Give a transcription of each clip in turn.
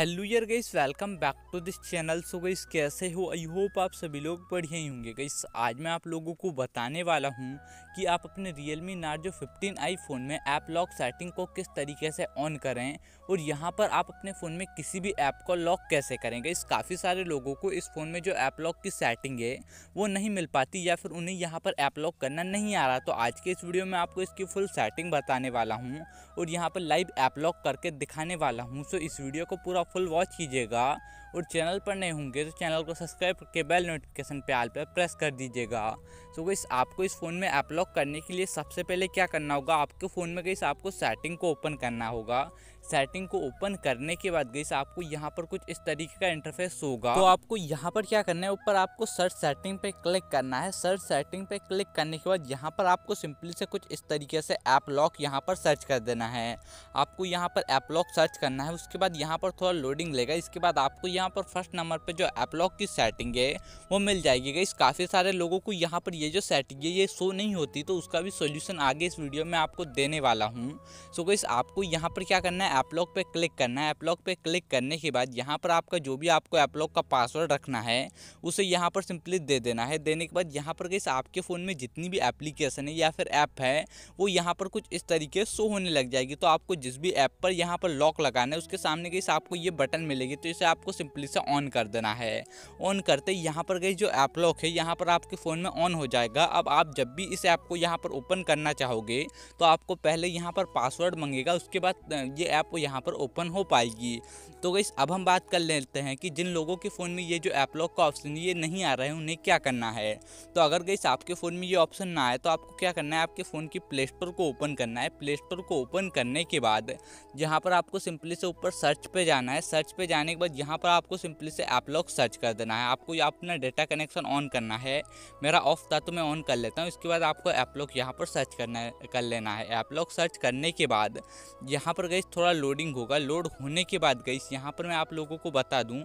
hello यार guys welcome back to this channel so guys कैसे हो आई होप आप सभी लोग बढ़िया ही होंगे गईस आज मैं आप लोगों को बताने वाला हूँ कि आप अपने रियलमी नार्जो 15 आई फ़ोन में ऐप लॉक सेटिंग को किस तरीके से ऑन करें और यहाँ पर आप अपने फ़ोन में किसी भी ऐप को लॉक कैसे करें गईस काफ़ी सारे लोगों को इस फ़ोन में जो ऐप लॉक की सेटिंग है वो नहीं मिल पाती या फिर उन्हें यहाँ पर ऐप लॉक करना नहीं आ रहा तो आज के इस वीडियो में आपको इसकी फुल सेटिंग बताने वाला हूँ और यहाँ पर लाइव ऐप लॉक करके दिखाने वाला हूँ सो इस वीडियो को पूरा फुल वॉच कीजिएगा और चैनल पर नहीं होंगे तो चैनल को सब्सक्राइब करके बेल नोटिफिकेशन पे आल पर प्रेस कर दीजिएगा तो गई आपको इस फ़ोन में ऐप लॉक करने के लिए सबसे पहले क्या करना होगा आपके फ़ोन में गई आपको सेटिंग को ओपन करना होगा सेटिंग को ओपन करने के बाद गई आपको यहाँ पर कुछ इस तरीके का इंटरफेस होगा तो आपको यहाँ पर क्या करना है ऊपर आपको सर्च सेटिंग पे क्लिक करना है सर्च सेटिंग पे क्लिक करने के बाद यहाँ पर आपको सिंपली से कुछ इस तरीके से ऐप लॉक यहाँ पर सर्च कर देना है आपको यहाँ पर ऐप लॉक सर्च करना है उसके बाद यहाँ पर थोड़ा लोडिंग लेगा इसके बाद आपको यहाँ पर फर्स्ट नंबर पर जो ऐप लॉक की सेटिंग है वो मिल जाएगी गई काफ़ी सारे लोगों को यहाँ पर ये जो सेटिंग है ये शो नहीं होती तो उसका भी सोल्यूशन आगे इस वीडियो में आपको देने वाला हूँ सो गई आपको यहाँ पर क्या करना है ऐपलॉक पे क्लिक करना है ऐपलॉक पे क्लिक करने के बाद यहाँ पर आपका जो भी आपको ऐपलॉक का पासवर्ड रखना है उसे यहाँ पर सिंपली दे देना है देने के बाद यहाँ पर गई आपके फ़ोन में जितनी भी एप्लीकेशन है या फिर ऐप है वो यहाँ पर कुछ इस तरीके शो होने लग जाएगी तो आपको जिस भी ऐप पर यहाँ पर लॉक लगाना है उसके सामने गई आपको ये बटन मिलेगी तो इसे आपको सिंपली से ऑन कर देना है ऑन करते यहाँ पर गई जो ऐप लॉक है यहाँ पर आपके फ़ोन में ऑन हो जाएगा अब आप जब भी इस ऐप को यहाँ पर ओपन करना चाहोगे तो आपको पहले यहाँ पर पासवर्ड मांगेगा उसके बाद ये ऐप आपको यहाँ पर ओपन हो पाएगी तो गई अब हम बात कर लेते हैं कि जिन लोगों के फ़ोन में ये जो ऐप लॉक का ऑप्शन ये नहीं आ रहा है उन्हें क्या करना है तो अगर गई आपके फ़ोन में ये ऑप्शन ना आए तो आपको क्या करना है आपके फ़ोन की प्ले स्टोर को ओपन करना है प्ले स्टोर को ओपन करने के बाद यहाँ पर आपको सिंपली से ऊपर सर्च पर जाना है सर्च पर जाने के बाद यहाँ पर आपको सिंपली से ऐप लॉक सर्च कर देना है आपको अपना डेटा कनेक्शन ऑन करना है मेरा ऑफ था तो मैं ऑन कर लेता हूँ इसके बाद आपको ऐप लॉक यहाँ पर सर्च करना कर लेना है ऐप लॉक सर्च करने के बाद यहाँ पर गई थोड़ा लोडिंग होगा लोड होने के बाद गई यहाँ पर मैं आप लोगों को बता दूँ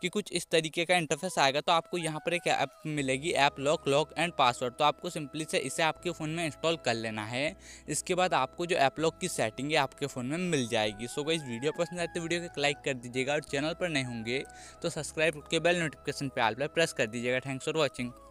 कि कुछ इस तरीके का इंटरफेस आएगा तो आपको यहाँ पर एक ऐप मिलेगी app lock lock and password तो आपको सिंपली से इसे आपके फ़ोन में इंस्टॉल कर लेना है इसके बाद आपको जो ऐप लॉक की सेटिंग है आपके फ़ोन में मिल जाएगी सो इस वीडियो पसंद आए तो वीडियो को लाइक कर दीजिएगा और चैनल पर नहीं होंगे तो सब्सक्राइब के बेल नोटिफिकेशन पर आल पर प्रेस कर दीजिएगा थैंक्स फॉर वॉचिंग